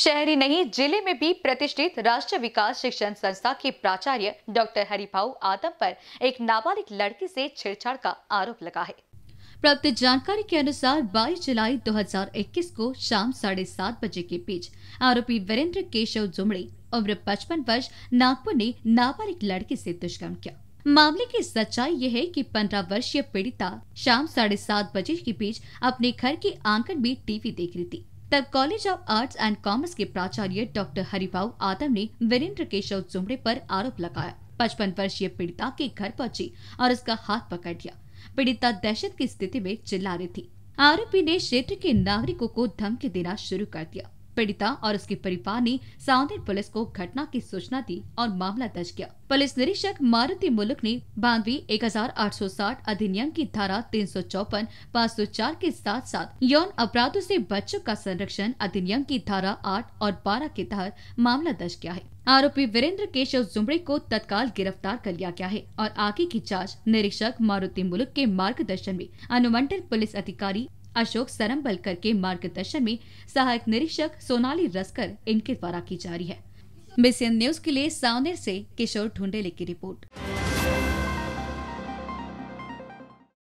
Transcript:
शहरी नहीं जिले में भी प्रतिष्ठित राष्ट्रीय विकास शिक्षण संस्था के प्राचार्य डॉक्टर हरिभाऊ आदम पर एक नाबालिग लड़की से छेड़छाड़ का आरोप लगा है प्राप्त जानकारी के अनुसार 22 जुलाई 2021 को शाम साढ़े सात बजे के बीच आरोपी वीरेंद्र केशव जुमड़े उम्र 55 वर्ष नागपुर ने नाबालिग लड़की से दुष्कर्म किया मामले की सच्चाई यह है कि पंद्रह वर्षीय पीड़िता शाम साढ़े सात बजे के बीच अपने घर के आंगन में टीवी देख रही थी तब college of arts and commerce के प्राचार्य डॉक्टर हरिभाव आदम ने वीरेंद्र केशव जुमड़े पर आरोप लगाया पचपन वर्षीय पीड़िता के घर पहुंची और उसका हाथ पकड़ लिया पीड़िता दहशत की स्थिति में चिल्ला रही थी आरोपी ने क्षेत्र के नागरिकों को धमकी देना शुरू कर दिया पीड़िता और उसके परिवार ने सावनेर पुलिस को घटना की सूचना दी और मामला दर्ज किया पुलिस निरीक्षक मारुति मुलुक ने बानवे एक अधिनियम की धारा तीन सौ चौपन पाँच सौ चार के साथ साथ यौन अपराधों से बच्चों का संरक्षण अधिनियम की धारा आठ और बारह के तहत मामला दर्ज किया है आरोपी वीरेंद्र केशव जुमड़े को तत्काल गिरफ्तार कर लिया गया है और आगे की जांच निरीक्षक मारुति मुलुक के मार्गदर्शन में अनुमंडल पुलिस अधिकारी अशोक सरम्बलकर के मार्गदर्शन में सहायक निरीक्षक सोनाली रस्कर इनके द्वारा की जा रही है मिसियन न्यूज के लिए सावनेर से किशोर ढूंढेले की रिपोर्ट